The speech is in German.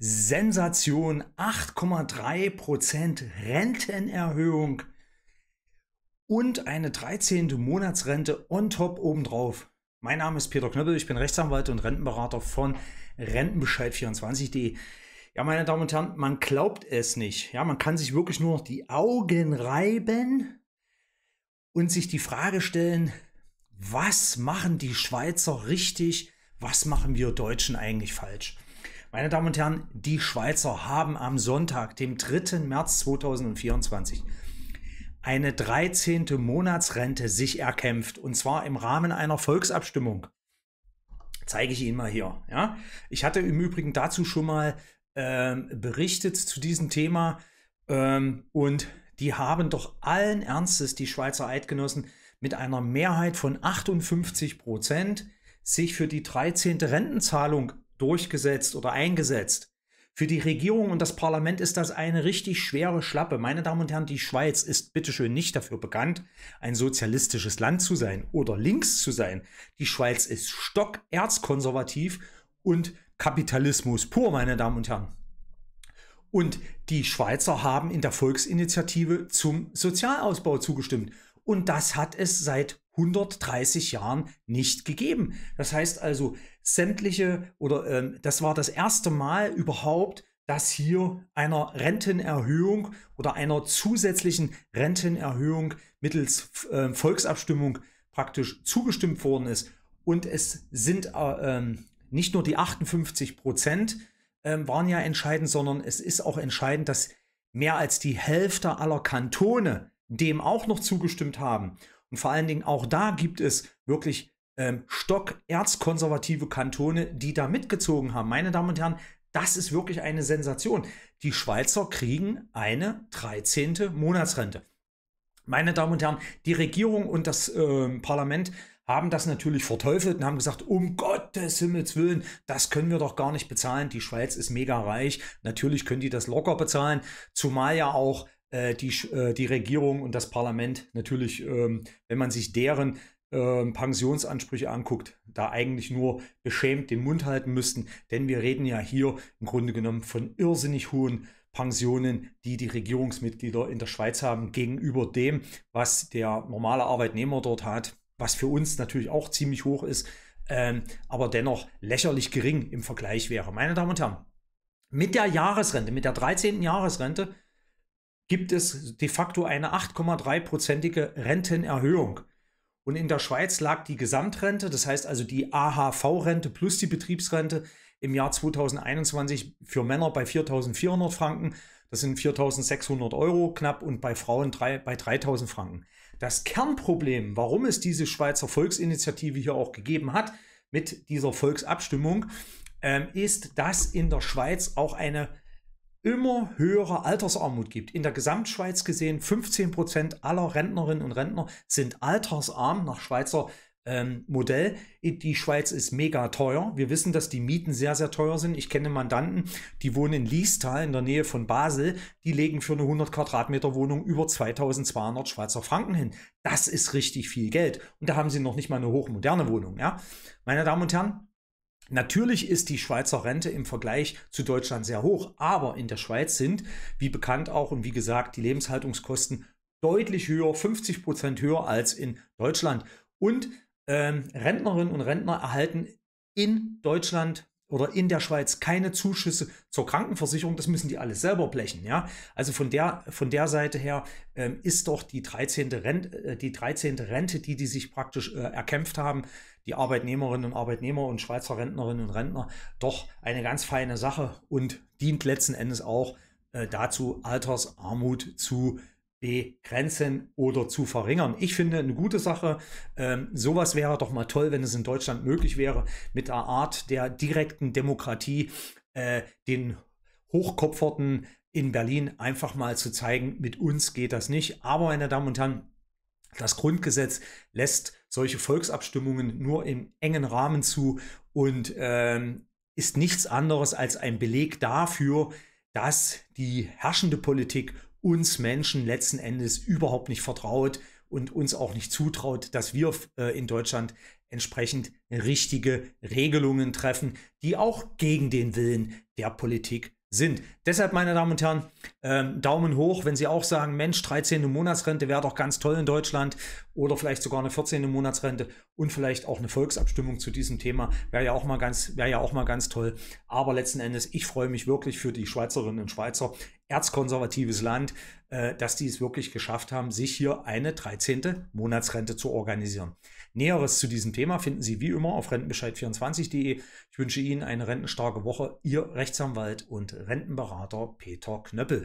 Sensation 8,3% Rentenerhöhung und eine 13. Monatsrente on top obendrauf. Mein Name ist Peter Knöppel, ich bin Rechtsanwalt und Rentenberater von Rentenbescheid24.de. Ja, meine Damen und Herren, man glaubt es nicht. Ja, man kann sich wirklich nur noch die Augen reiben und sich die Frage stellen, was machen die Schweizer richtig, was machen wir Deutschen eigentlich falsch? Meine Damen und Herren, die Schweizer haben am Sonntag, dem 3. März 2024, eine 13. Monatsrente sich erkämpft und zwar im Rahmen einer Volksabstimmung. Zeige ich Ihnen mal hier. Ja? Ich hatte im Übrigen dazu schon mal ähm, berichtet zu diesem Thema ähm, und die haben doch allen Ernstes, die Schweizer Eidgenossen, mit einer Mehrheit von 58 Prozent sich für die 13. Rentenzahlung durchgesetzt oder eingesetzt. Für die Regierung und das Parlament ist das eine richtig schwere Schlappe. Meine Damen und Herren, die Schweiz ist bitteschön nicht dafür bekannt, ein sozialistisches Land zu sein oder links zu sein. Die Schweiz ist stockerzkonservativ und Kapitalismus pur, meine Damen und Herren. Und die Schweizer haben in der Volksinitiative zum Sozialausbau zugestimmt. Und das hat es seit 130 Jahren nicht gegeben. Das heißt also, sämtliche oder ähm, das war das erste Mal überhaupt, dass hier einer Rentenerhöhung oder einer zusätzlichen Rentenerhöhung mittels äh, Volksabstimmung praktisch zugestimmt worden ist. Und es sind äh, äh, nicht nur die 58 Prozent ähm, waren ja entscheidend, sondern es ist auch entscheidend, dass mehr als die Hälfte aller Kantone dem auch noch zugestimmt haben. Und vor allen Dingen auch da gibt es wirklich ähm, stockerzkonservative Kantone, die da mitgezogen haben. Meine Damen und Herren, das ist wirklich eine Sensation. Die Schweizer kriegen eine 13. Monatsrente. Meine Damen und Herren, die Regierung und das äh, Parlament haben das natürlich verteufelt und haben gesagt, um Gottes Himmels Willen, das können wir doch gar nicht bezahlen. Die Schweiz ist mega reich. Natürlich können die das locker bezahlen. Zumal ja auch äh, die, äh, die Regierung und das Parlament natürlich, ähm, wenn man sich deren ähm, Pensionsansprüche anguckt, da eigentlich nur beschämt den Mund halten müssten. Denn wir reden ja hier im Grunde genommen von irrsinnig hohen Pensionen, die die Regierungsmitglieder in der Schweiz haben, gegenüber dem, was der normale Arbeitnehmer dort hat, was für uns natürlich auch ziemlich hoch ist, ähm, aber dennoch lächerlich gering im Vergleich wäre. Meine Damen und Herren, mit der Jahresrente, mit der 13. Jahresrente, gibt es de facto eine 8,3-prozentige Rentenerhöhung. Und in der Schweiz lag die Gesamtrente, das heißt also die AHV-Rente plus die Betriebsrente im Jahr 2021 für Männer bei 4.400 Franken, das sind 4.600 Euro knapp und bei Frauen drei, bei 3.000 Franken. Das Kernproblem, warum es diese Schweizer Volksinitiative hier auch gegeben hat mit dieser Volksabstimmung, äh, ist, dass in der Schweiz auch eine immer höhere Altersarmut gibt. In der Gesamtschweiz gesehen, 15 Prozent aller Rentnerinnen und Rentner sind altersarm nach Schweizer ähm, Modell. Die Schweiz ist mega teuer. Wir wissen, dass die Mieten sehr, sehr teuer sind. Ich kenne Mandanten, die wohnen in Liestal in der Nähe von Basel. Die legen für eine 100 Quadratmeter Wohnung über 2200 Schweizer Franken hin. Das ist richtig viel Geld. Und da haben sie noch nicht mal eine hochmoderne Wohnung. Ja? Meine Damen und Herren, Natürlich ist die Schweizer Rente im Vergleich zu Deutschland sehr hoch, aber in der Schweiz sind, wie bekannt auch und wie gesagt, die Lebenshaltungskosten deutlich höher, 50 Prozent höher als in Deutschland. Und ähm, Rentnerinnen und Rentner erhalten in Deutschland oder in der Schweiz keine Zuschüsse zur Krankenversicherung, das müssen die alle selber blechen. Ja? Also von der, von der Seite her ähm, ist doch die 13. Rente, äh, die 13. Rente, die die sich praktisch äh, erkämpft haben, die Arbeitnehmerinnen und Arbeitnehmer und Schweizer Rentnerinnen und Rentner doch eine ganz feine Sache und dient letzten Endes auch äh, dazu, Altersarmut zu begrenzen oder zu verringern. Ich finde eine gute Sache. Ähm, sowas wäre doch mal toll, wenn es in Deutschland möglich wäre, mit der Art der direkten Demokratie äh, den Hochkopferten in Berlin einfach mal zu zeigen, mit uns geht das nicht. Aber, meine Damen und Herren, das Grundgesetz lässt solche Volksabstimmungen nur im engen Rahmen zu und ähm, ist nichts anderes als ein Beleg dafür, dass die herrschende Politik uns Menschen letzten Endes überhaupt nicht vertraut und uns auch nicht zutraut, dass wir äh, in Deutschland entsprechend richtige Regelungen treffen, die auch gegen den Willen der Politik sind. Deshalb, meine Damen und Herren, ähm, Daumen hoch, wenn Sie auch sagen, Mensch, 13. Monatsrente wäre doch ganz toll in Deutschland oder vielleicht sogar eine 14. Monatsrente und vielleicht auch eine Volksabstimmung zu diesem Thema wäre ja auch mal ganz, ja auch mal ganz toll. Aber letzten Endes, ich freue mich wirklich für die Schweizerinnen und Schweizer, erzkonservatives Land, äh, dass die es wirklich geschafft haben, sich hier eine 13. Monatsrente zu organisieren. Näheres zu diesem Thema finden Sie wie immer auf rentenbescheid24.de. Ich wünsche Ihnen eine rentenstarke Woche. Ihr Rechtsanwalt und Rentenberater Peter Knöppel.